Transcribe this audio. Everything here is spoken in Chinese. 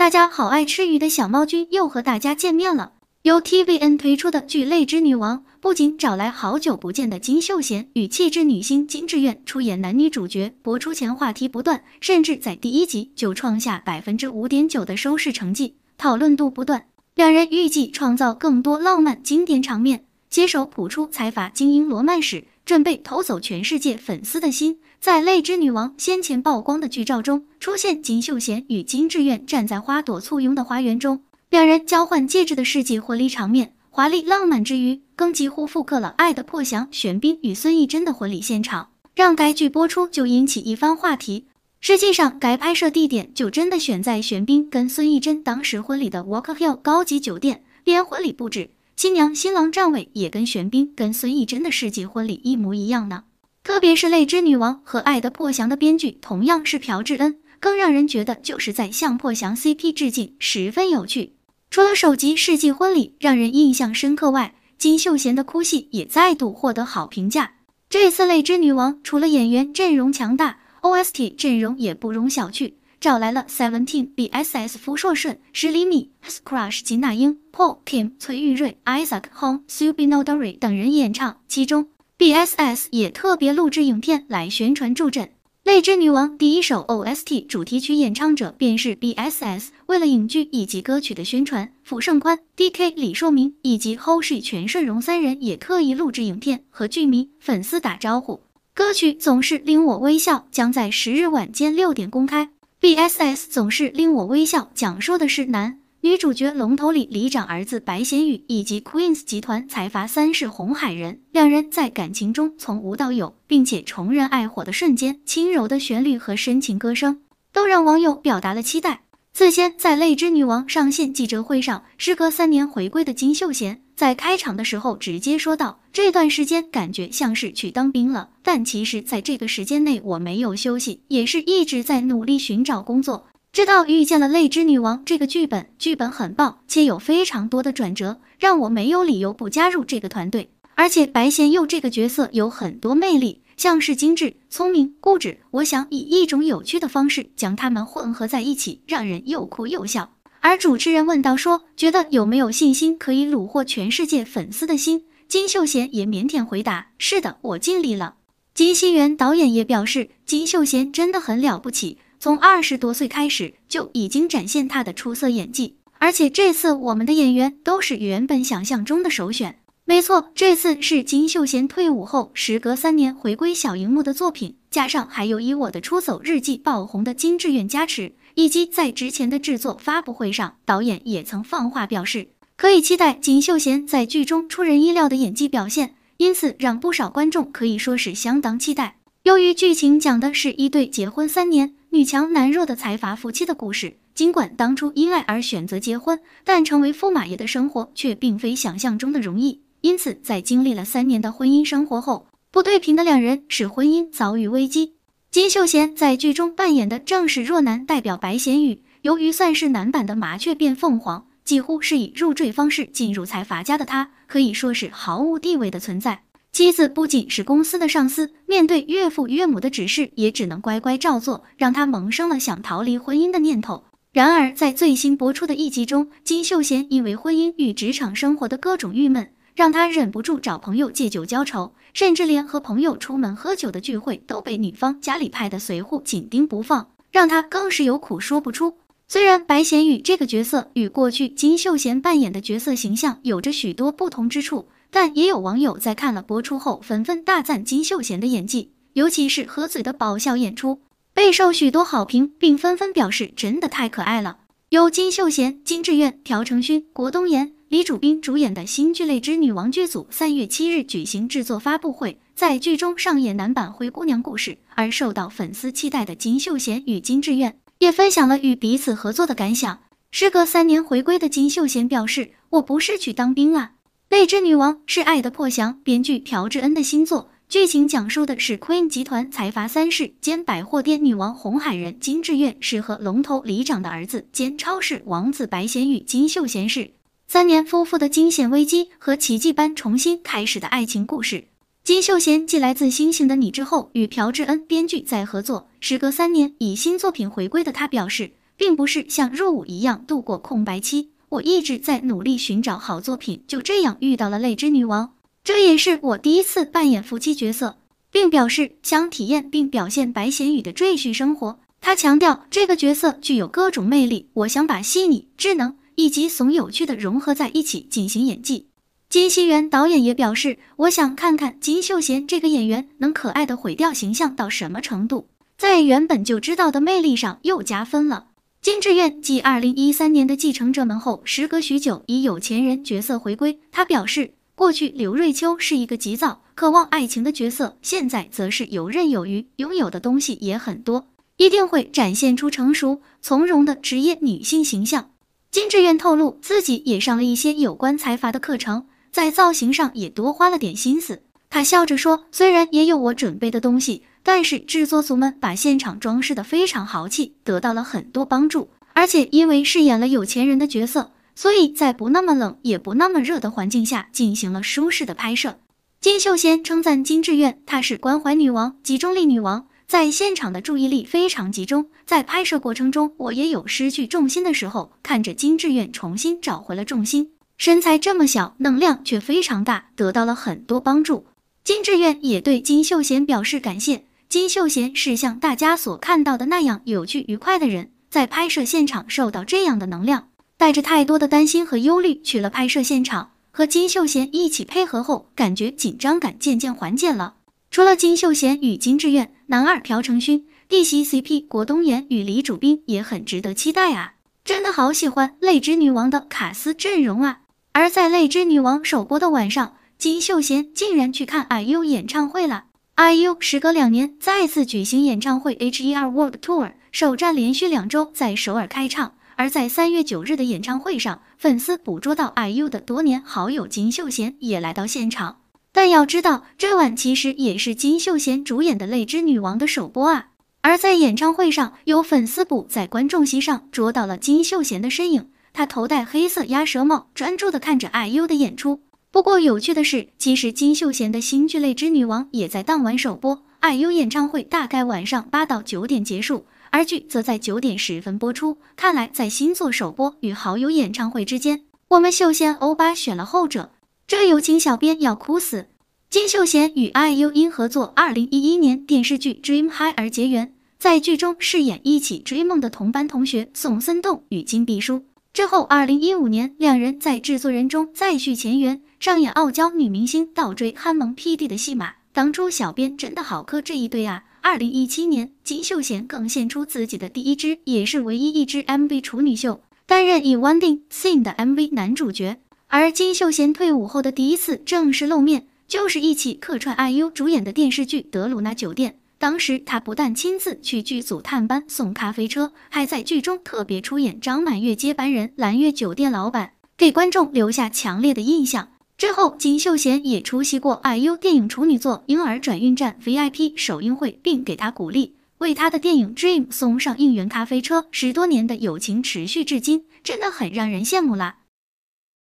大家好，爱吃鱼的小猫君又和大家见面了。由 TVN 推出的《剧泪之女王》不仅找来好久不见的金秀贤与气质女星金智媛出演男女主角，播出前话题不断，甚至在第一集就创下百分之五点九的收视成绩，讨论度不断。两人预计创造更多浪漫经典场面，携手谱出财阀精英罗曼史，准备偷走全世界粉丝的心。在《泪之女王》先前曝光的剧照中，出现金秀贤与金智媛站在花朵簇拥的花园中，两人交换戒指的世纪婚礼场面，华丽浪漫之余，更几乎复刻了《爱的破降》玄彬与孙艺珍的婚礼现场，让该剧播出就引起一番话题。实际上，该拍摄地点就真的选在玄彬跟孙艺珍当时婚礼的 Walk Hill 高级酒店，连婚礼布置、新娘新郎站位也跟玄彬跟孙艺珍的世纪婚礼一模一样呢。特别是《泪之女王》和《爱的破降》的编剧同样是朴智恩，更让人觉得就是在向破降 CP 致敬，十分有趣。除了首集世纪婚礼让人印象深刻外，金秀贤的哭戏也再度获得好评价。这次《泪之女王》除了演员阵容强大，OST 阵容也不容小觑，找来了 Seventeen、BSS、福硕顺、十厘米、h s Crush、金娜英、Paul Kim、崔玉瑞、Isaac Hong、Subin o Dae Ri 等人演唱，其中。B.S.S 也特别录制影片来宣传助阵，《泪之女王》第一首 O.S.T 主题曲演唱者便是 B.S.S。为了影剧以及歌曲的宣传，傅盛宽、D.K、李硕珉以及 h o s h i 全顺荣三人也特意录制影片和剧迷粉丝打招呼。歌曲《总是令我微笑》将在十日晚间六点公开。B.S.S 总是令我微笑，讲述的是男。女主角龙头里里长儿子白贤宇以及 Queens 集团财阀三世红海人，两人在感情中从无到有，并且重燃爱火的瞬间，轻柔的旋律和深情歌声，都让网友表达了期待。此前在《泪之女王》上线记者会上，时隔三年回归的金秀贤，在开场的时候直接说道：“这段时间感觉像是去当兵了，但其实在这个时间内我没有休息，也是一直在努力寻找工作。”知道遇见了泪之女王这个剧本，剧本很棒，且有非常多的转折，让我没有理由不加入这个团队。而且白贤佑这个角色有很多魅力，像是精致、聪明、固执。我想以一种有趣的方式将他们混合在一起，让人又哭又笑。而主持人问到说：“觉得有没有信心可以虏获全世界粉丝的心？”金秀贤也腼腆回答：“是的，我尽力了。”金熙元导演也表示：“金秀贤真的很了不起。”从二十多岁开始就已经展现他的出色演技，而且这次我们的演员都是原本想象中的首选。没错，这次是金秀贤退伍后时隔三年回归小荧幕的作品，加上还有以《我的出走日记》爆红的金志媛加持，以及在之前的制作发布会上，导演也曾放话表示可以期待金秀贤在剧中出人意料的演技表现，因此让不少观众可以说是相当期待。由于剧情讲的是一对结婚三年。女强男弱的财阀夫妻的故事，尽管当初因爱而选择结婚，但成为驸马爷的生活却并非想象中的容易。因此，在经历了三年的婚姻生活后，不对平的两人使婚姻遭遇危机。金秀贤在剧中扮演的正是若男，代表白贤宇。由于算是男版的麻雀变凤凰，几乎是以入赘方式进入财阀家的他，可以说是毫无地位的存在。妻子不仅是公司的上司，面对岳父岳母的指示，也只能乖乖照做，让他萌生了想逃离婚姻的念头。然而，在最新播出的一集中，金秀贤因为婚姻与职场生活的各种郁闷，让他忍不住找朋友借酒浇愁，甚至连和朋友出门喝酒的聚会都被女方家里派的随护紧盯不放，让他更是有苦说不出。虽然白贤宇这个角色与过去金秀贤扮演的角色形象有着许多不同之处。但也有网友在看了播出后，纷纷大赞金秀贤的演技，尤其是合嘴的爆笑演出，备受许多好评，并纷纷表示真的太可爱了。由金秀贤、金志媛、朴成勋、郭东延、李主斌主演的新剧《泪之女王》剧组三月七日举行制作发布会，在剧中上演男版灰姑娘故事。而受到粉丝期待的金秀贤与金志媛也分享了与彼此合作的感想。时隔三年回归的金秀贤表示：“我不是去当兵啊。”《泪之女王》是《爱的破降》编剧朴智恩的新作，剧情讲述的是 Queen 集团财阀三世兼百货店女王红海人金智愿是和龙头里长的儿子兼超市王子白贤宇金秀贤是三年夫妇的惊险危机和奇迹般重新开始的爱情故事。金秀贤继来自星星的你之后与朴智恩编剧再合作，时隔三年以新作品回归的他表示，并不是像入伍一样度过空白期。我一直在努力寻找好作品，就这样遇到了《泪之女王》，这也是我第一次扮演夫妻角色，并表示想体验并表现白贤宇的赘婿生活。他强调这个角色具有各种魅力，我想把细腻、智能以及怂有趣的融合在一起进行演技。金熙元导演也表示，我想看看金秀贤这个演员能可爱的毁掉形象到什么程度，在原本就知道的魅力上又加分了。金志愿继二零一三年的《继承者们》后，时隔许久以有钱人角色回归。他表示，过去刘瑞秋是一个急躁、渴望爱情的角色，现在则是游刃有余，拥有的东西也很多，一定会展现出成熟、从容的职业女性形象。金志愿透露，自己也上了一些有关财阀的课程，在造型上也多花了点心思。他笑着说：“虽然也有我准备的东西。”但是制作组们把现场装饰的非常豪气，得到了很多帮助。而且因为饰演了有钱人的角色，所以在不那么冷也不那么热的环境下进行了舒适的拍摄。金秀贤称赞金智苑，她是关怀女王、集中力女王，在现场的注意力非常集中。在拍摄过程中，我也有失去重心的时候，看着金智苑重新找回了重心。身材这么小，能量却非常大，得到了很多帮助。金智苑也对金秀贤表示感谢。金秀贤是像大家所看到的那样有趣愉快的人，在拍摄现场受到这样的能量，带着太多的担心和忧虑去了拍摄现场，和金秀贤一起配合后，感觉紧张感渐渐缓解了。除了金秀贤与金志媛，男二朴成勋弟媳 CP 果东妍与李主宾也很值得期待啊！真的好喜欢《泪之女王》的卡斯阵容啊！而在《泪之女王》首播的晚上，金秀贤竟然去看 IU 演唱会了。IU 时隔两年再次举行演唱会，H E R World Tour 首站连续两周在首尔开唱。而在三月九日的演唱会上，粉丝捕捉到 IU 的多年好友金秀贤也来到现场。但要知道，这晚其实也是金秀贤主演的《泪之女王》的首播啊！而在演唱会上，有粉丝捕在观众席上捉到了金秀贤的身影，他头戴黑色鸭舌帽，专注的看着 IU 的演出。不过有趣的是，其实金秀贤的新剧《泪之女王》也在当晚首播，IU 演唱会大概晚上八到九点结束，而剧则在九点十分播出。看来在新作首播与好友演唱会之间，我们秀贤欧巴选了后者，这友情小编要哭死。金秀贤与 IU 因合作2011年电视剧《Dream High》而结缘，在剧中饰演一起追梦的同班同学宋森栋与金碧书。之后，2015年两人在制作人中再续前缘。上演傲娇女明星倒追憨萌 P D 的戏码，当初小编真的好磕这一对啊！二零一七年，金秀贤更献出自己的第一支也是唯一一支 MV 处女秀，担任《以 One Thing》的 MV 男主角。而金秀贤退伍后的第一次正式露面，就是一起客串 IU 主演的电视剧《德鲁纳酒店》。当时他不但亲自去剧组探班送咖啡车，还在剧中特别出演张满月接班人蓝月酒店老板，给观众留下强烈的印象。之后，金秀贤也出席过 IU 电影处女作《婴儿转运站》VIP 首映会，并给他鼓励，为他的电影《Dream》送上应援咖啡车。十多年的友情持续至今，真的很让人羡慕啦！